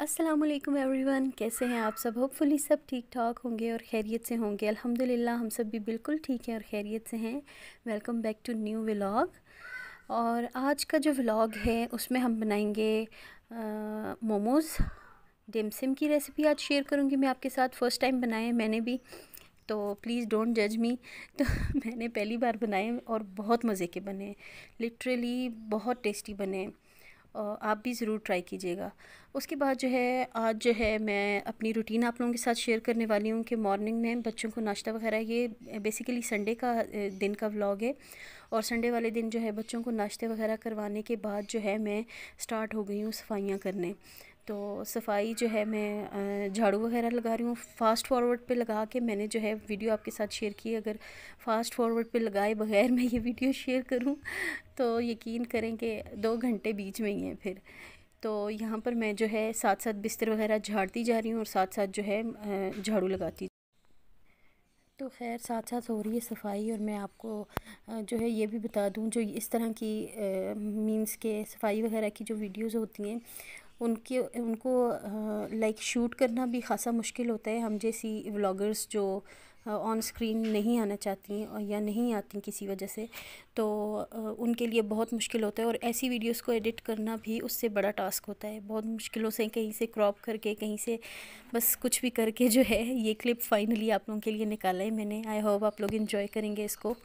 अस्सलाम वालेकुम एवरीवन कैसे हैं आप सब होपफुली सब ठीक ठाक होंगे और खैरियत से होंगे अल्हम्दुलिल्लाह हम सब भी बिल्कुल ठीक हैं और खैरियत से हैं welcome back to new vlog और आज का जो व्लॉग है उसमें हम बनाएंगे मोमोज़ डिमसिम की रेसिपी आज शेयर करूँगी मैं आपके साथ फ़र्स्ट टाइम बनाए मैंने भी तो प्लीज़ डोंट जज मी तो मैंने पहली बार बनाए और बहुत मज़े के बने लिटरली बहुत टेस्टी बने आप भी ज़रूर ट्राई कीजिएगा उसके बाद जो है आज जो है मैं अपनी रूटीन आप लोगों के साथ शेयर करने वाली हूँ कि मॉर्निंग में बच्चों को नाश्ता वगैरह ये बेसिकली संडे का दिन का व्लॉग है और संडे वाले दिन जो है बच्चों को नाश्ते वगैरह करवाने के बाद जो है मैं स्टार्ट हो गई हूँ सफाइयाँ करने तो सफाई जो है मैं झाड़ू वगैरह लगा रही हूँ फ़ास्ट फॉरवर्ड पे लगा के मैंने जो है वीडियो आपके साथ शेयर की अगर फ़ास्ट फॉरवर्ड पे लगाए बगैर मैं ये वीडियो शेयर करूँ तो यकीन करें कि दो घंटे बीच में ही हैं फिर तो यहाँ पर मैं जो है साथ साथ बिस्तर वगैरह झाड़ती जा रही हूँ और साथ साथ जो है झाड़ू लगाती तो खैर साथ साथ हो रही है सफाई और मैं आपको जो है ये भी बता दूं जो इस तरह की मींस के सफाई वगैरह की जो वीडियोस होती हैं उनके उनको लाइक शूट करना भी ख़ासा मुश्किल होता है हम जैसी व्लॉगर्स जो ऑन स्क्रीन नहीं आना चाहती हैं और या नहीं आती किसी वजह से तो उनके लिए बहुत मुश्किल होता है और ऐसी वीडियोस को एडिट करना भी उससे बड़ा टास्क होता है बहुत मुश्किलों से कहीं से क्रॉप करके कहीं से बस कुछ भी करके जो है ये क्लिप फाइनली आप लोगों के लिए निकाला है मैंने आई होप आप लोग इन्जॉय करेंगे इसको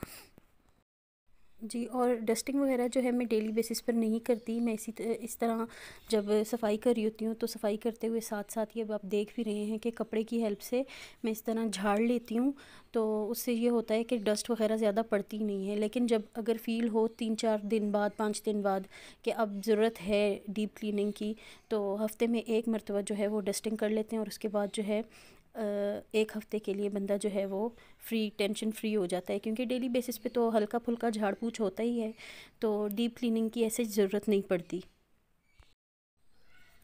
जी और डस्टिंग वगैरह जो है मैं डेली बेसिस पर नहीं करती मैं इसी इस तरह जब सफाई कर रही होती हूँ तो सफाई करते हुए साथ साथ ही अब आप देख भी रहे हैं कि कपड़े की हेल्प से मैं इस तरह झाड़ लेती हूँ तो उससे ये होता है कि डस्ट वगैरह ज़्यादा पड़ती नहीं है लेकिन जब अगर फील हो तीन चार दिन बाद पाँच दिन बाद कि अब ज़रूरत है डीप क्लिनिंग की तो हफ्ते में एक मरतबा जो है वो डस्टिंग कर लेते हैं और उसके बाद जो है एक हफ़्ते के लिए बंदा जो है वो फ्री टेंशन फ्री हो जाता है क्योंकि डेली बेसिस पे तो हल्का फुल्का झाड़ पूछ होता ही है तो डीप क्लीनिंग की ऐसे ज़रूरत नहीं पड़ती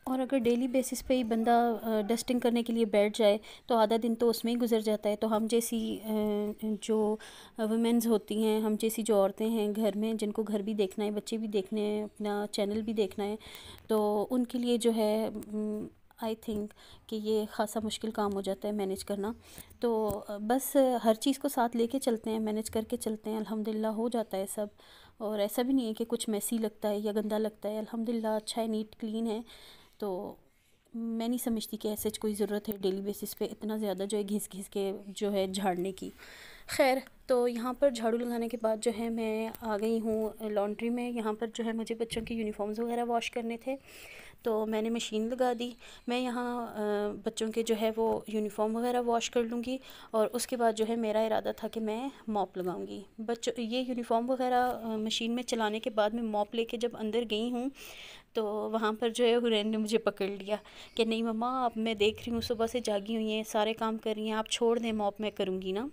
और अगर डेली बेसिस पे ही बंदा डस्टिंग करने के लिए बैठ जाए तो आधा दिन तो उसमें ही गुजर जाता है तो हम जैसी जो वुमेंस होती हैं हम जैसी जो औरतें हैं घर में जिनको घर भी देखना है बच्चे भी देखने हैं अपना चैनल भी देखना है तो उनके लिए जो है आई थिंक कि ये खासा मुश्किल काम हो जाता है मैनेज करना तो बस हर चीज़ को साथ लेके चलते हैं मैनेज करके चलते हैं अल्हम्दुलिल्लाह हो जाता है सब और ऐसा भी नहीं है कि कुछ मैसी लगता है या गंदा लगता है अल्हम्दुलिल्लाह अच्छा है नीट क्लीन है तो मैं नहीं समझती कि ऐसे कोई ज़रूरत है डेली बेसिस पे इतना ज़्यादा जो है घिस घिस के जो है झाड़ने की खैर तो यहाँ पर झाड़ू लगाने के बाद जो है मैं आ गई हूँ लॉन्ड्री में यहाँ पर जो है मुझे बच्चों के यूनिफॉर्म्स वगैरह वॉश करने थे तो मैंने मशीन लगा दी मैं यहाँ बच्चों के जो है वो यूनिफॉर्म वगैरह वॉश कर लूँगी और उसके बाद जो है मेरा इरादा था कि मैं मॉप लगाऊँगी बच्चों ये यूनिफॉर्म वगैरह मशीन में चलाने के बाद मैं मॉप लेके जब अंदर गई हूँ तो वहाँ पर जो है हुरैन ने मुझे पकड़ लिया कि नहीं मम्मा अब मैं देख रही हूँ सुबह से जागी हुई हैं सारे काम कर रही हैं आप छोड़ दें मॉप मैं करूँगी ना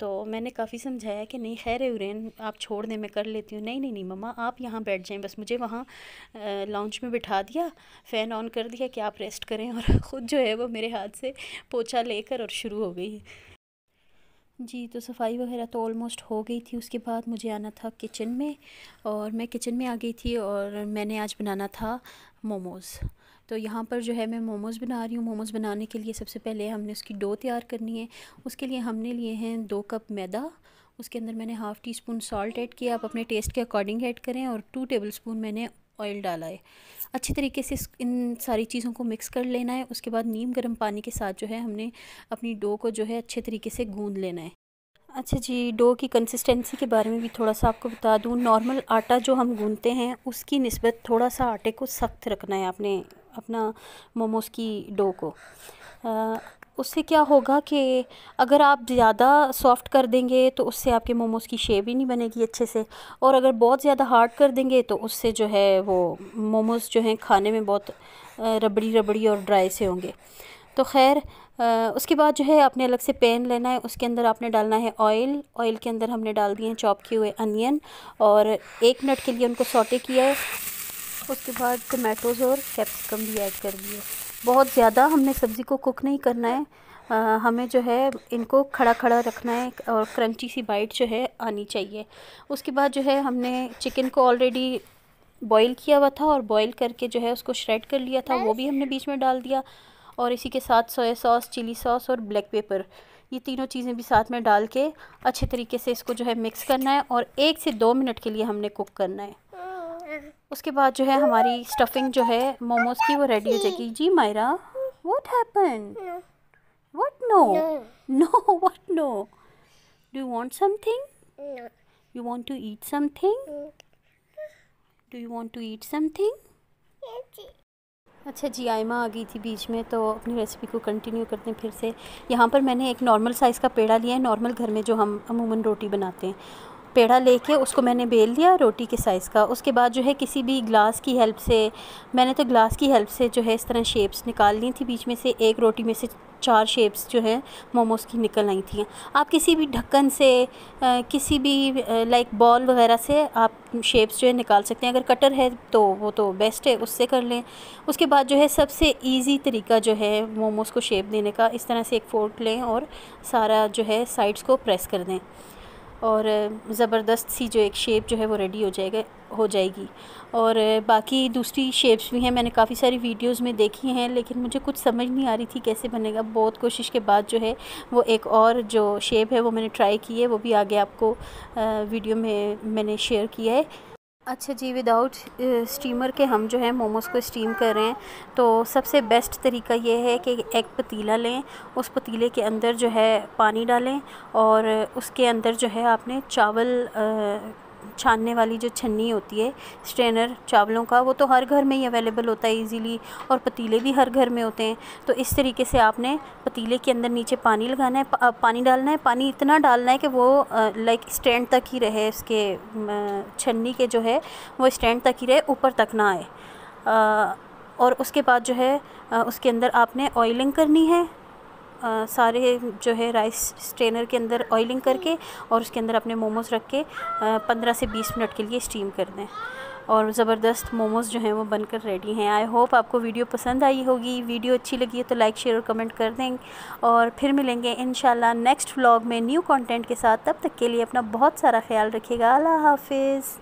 तो मैंने काफ़ी समझाया कि नहीं खैर यूरेन आप छोड़ दें मैं कर लेती हूँ नहीं नहीं नहीं मम्मा आप यहाँ बैठ जाएं बस मुझे वहाँ लॉन्च में बिठा दिया फ़ैन ऑन कर दिया कि आप रेस्ट करें और ख़ुद जो है वो मेरे हाथ से पोछा लेकर और शुरू हो गई जी तो सफाई वगैरह तो ऑलमोस्ट हो गई थी उसके बाद मुझे आना था किचन में और मैं किचन में आ गई थी और मैंने आज बनाना था मोमोज़ तो यहाँ पर जो है मैं मोमोज़ बना रही हूँ मोमोज़ बनाने के लिए सबसे पहले हमने उसकी डो तैयार करनी है उसके लिए हमने लिए हैं दो कप मैदा उसके अंदर मैंने half teaspoon salt add किया आप अपने टेस्ट के अकॉर्डिंग ऐड करें और टू टेबल स्पून मैंने ऑयल डाला है अच्छे तरीके से इन सारी चीज़ों को मिक्स कर लेना है उसके बाद नीम गर्म पानी के साथ जो है हमने अपनी डो को जो है अच्छे तरीके से गूँध लेना है अच्छा जी डो की कंसिस्टेंसी के बारे में भी थोड़ा सा आपको बता दूँ नॉर्मल आटा जो हम गूँधते हैं उसकी नस्बत थोड़ा सा आटे को सख्त रखना है आपने अपना मोमोज़ की डो को उससे क्या होगा कि अगर आप ज़्यादा सॉफ़्ट कर देंगे तो उससे आपके मोमोज़ की शेप ही नहीं बनेगी अच्छे से और अगर बहुत ज़्यादा हार्ड कर देंगे तो उससे जो है वो मोमोज़ जो हैं खाने में बहुत रबड़ी रबड़ी और ड्राई से होंगे तो खैर उसके बाद जो है आपने अलग से पैन लेना है उसके अंदर आपने डालना है ऑयल ऑयल के अंदर हमने डाल दिए हैं चॉप किए हुए अनियन और एक मिनट के लिए उनको सोटे किया है उसके बाद टमाटोज़ और कैप्सिकम भी ऐड कर दिए बहुत ज़्यादा हमने सब्ज़ी को कुक नहीं करना है आ, हमें जो है इनको खड़ा खड़ा रखना है और क्रंची सी बाइट जो है आनी चाहिए उसके बाद जो है हमने चिकन को ऑलरेडी बॉईल किया हुआ था और बॉईल करके जो है उसको श्रेड कर लिया था वो भी हमने बीच में डाल दिया और इसी के साथ सोया सॉस चिली सॉस और ब्लैक पेपर ये तीनों चीज़ें भी साथ में डाल के अच्छे तरीके से इसको जो है मिक्स करना है और एक से दो मिनट के लिए हमने कुक करना है उसके बाद जो है हमारी स्टफिंग जो है मोमोज की वो रेडी हो जाएगी जी Myra what happen what no no what no do you something you want to eat something do you want to eat something अच्छा जी आयमा आ गई थी बीच में तो अपनी रेसिपी को कंटिन्यू करते हैं फिर से यहाँ पर मैंने एक नॉर्मल साइज़ का पेड़ा लिया है नॉर्मल घर में जो हम अमूमन रोटी बनाते हैं पेड़ा लेके उसको मैंने बेल दिया रोटी के साइज़ का उसके बाद जो है किसी भी ग्लास की हेल्प से मैंने तो ग्लास की हेल्प से जो है इस तरह शेप्स निकाल ली थी बीच में से एक रोटी में से चार शेप्स जो हैं मोमोज़ की निकल आई थी आप किसी भी ढक्कन से आ, किसी भी लाइक बॉल वगैरह से आप शेप्स जो है निकाल सकते हैं अगर कटर है तो वो तो बेस्ट है उससे कर लें उसके बाद जो है सबसे ईजी तरीका जो है मोमोस को शेप देने का इस तरह से एक फोर्क लें और सारा जो है साइड्स को प्रेस कर दें और ज़बरदस्त सी जो एक शेप जो है वो रेडी हो जाएगा हो जाएगी और बाकी दूसरी शेप्स भी हैं मैंने काफ़ी सारी वीडियोस में देखी हैं लेकिन मुझे कुछ समझ नहीं आ रही थी कैसे बनेगा बहुत कोशिश के बाद जो है वो एक और जो शेप है वो मैंने ट्राई की है वो भी आगे आपको वीडियो में मैंने शेयर किया है अच्छा जी विदाउट स्टीमर uh, के हम जो है मोमोज़ को स्टीम कर रहे हैं तो सबसे बेस्ट तरीका ये है कि एक पतीला लें उस पतीले के अंदर जो है पानी डालें और उसके अंदर जो है आपने चावल uh, छानने वाली जो छन्नी होती है स्ट्रेनर चावलों का वो तो हर घर में ही अवेलेबल होता है इजीली और पतीले भी हर घर में होते हैं तो इस तरीके से आपने पतीले के अंदर नीचे पानी लगाना है पा, पानी डालना है पानी इतना डालना है कि वो लाइक स्टैंड तक ही रहे उसके छन्नी के जो है वो स्टैंड तक ही रहे ऊपर तक ना आए और उसके बाद जो है उसके अंदर आपने ऑयलिंग करनी है आ, सारे जो है राइस स्ट्रेनर के अंदर ऑयलिंग करके और उसके अंदर अपने मोमोज़ रख के पंद्रह से बीस मिनट के लिए स्टीम कर दें और ज़बरदस्त मोमोज़ जो हैं वो बनकर रेडी हैं आई होप आपको वीडियो पसंद आई होगी वीडियो अच्छी लगी है तो लाइक शेयर और कमेंट कर दें और फिर मिलेंगे इन नेक्स्ट व्लॉग में न्यू कंटेंट के साथ तब तक के लिए अपना बहुत सारा ख्याल रखिएगा अल्लाह हाफिज़